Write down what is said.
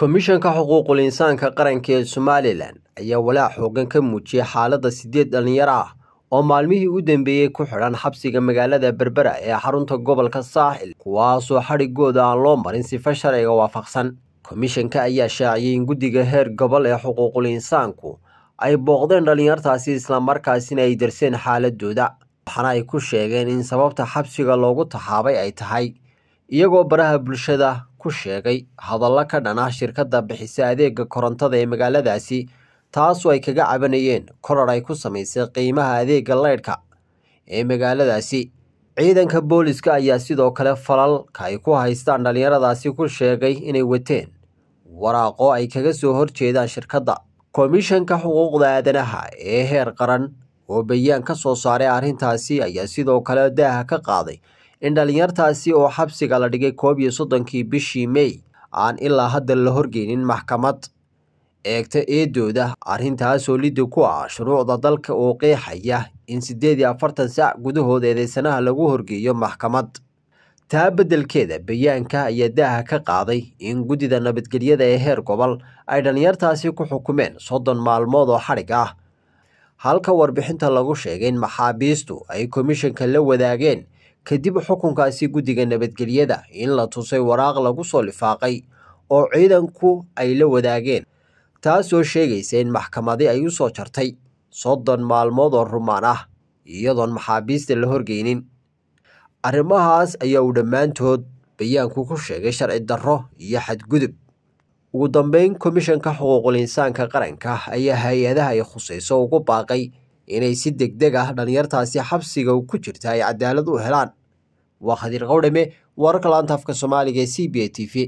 komishanka xuquuqul insaanka qaranka ee somalilan ayaa walaac xooggan ka muujiyey xaaladda siddeed dhallinyaro ah oo maalmihii u dambeeyey ku xidhan xabsiga magaalada berbera ee xarunta gobolka saaxil kuwaasoo xadhigooda aan loo marin sifo sharciga waafaqsan komishanka ayaa shaaciyey in guddiga heer gobol ee xuquuqul insaanku ay booqdeen dhallinyartaasi islamarkaasina ay darseen xaaladooda waxaana ay ku sheegeen in sababta xabsiga loogu taxaabay ay tahay iyagoo baraha bulshada ku sheegay hadallo ka dhan ah shirkadda bixisa adeega korontada ee magaaladaasi taasu ay kaga cabanayeen koror ay ku samaysay qiimaha adeega leydhka ee magaaladaasi ciidanka booliska ayaa sidoo kale falalka ay ku haystaan dhallinyaradaasi ku sheegay inay wateen waraaqo ay kaga soo horjeedaan shirkadda komishanka xuquuqda aadanaha ee heer qaran oo bayaan ka soo saaray arrintaasi ayaa sidoo kale daaha ka qaaday in dhallinyartaasi oo xabsiga la dhigay koob iyo soddonkii bishii mey aan ilaa hadda la horgeynin maxkamad eegta eedooda arrintaasoo liddi ku ah shuruucda dalka oo qeexaya in siddeed iyo afartan saac gudahood eedeysanaha lagu horgeeyo maxkamad taa beddelkeeda bayaanka ayaa daaha ka qaaday in guddida nabadgelyada ee heer gobol ay dhallinyartaasi ku xukumeen soddon maalmood oo xadhig ah halka warbixinta lagu sheegay in maxaabiistu ay komishanka la wadaageen kadib xukunkaasi guddiga nabadgelyada in la tusay waraaq lagu soo lifaaqay oo ciidanku ay la wadaageen taasoo sheegaysa in maxkamadi ay u soo jartay soddon maalmood oo rumaan ah iyadoon maxaabiista la horgeynin arrimahaas ayaa uu dhammaantood bayaanku ku sheegay sharci darro iyo xadgudub ugu dambeyn komishanka xuquuqul insaanka qaranka ayaa hay-adaha ay khusayso ugu baaqay inay si deg deg ah dhalinyartaasi xabsiga ku jirta ay cadaalad u helaan waa khadiir qowdheme wararka laanta afka soomaaliga ee c b a t v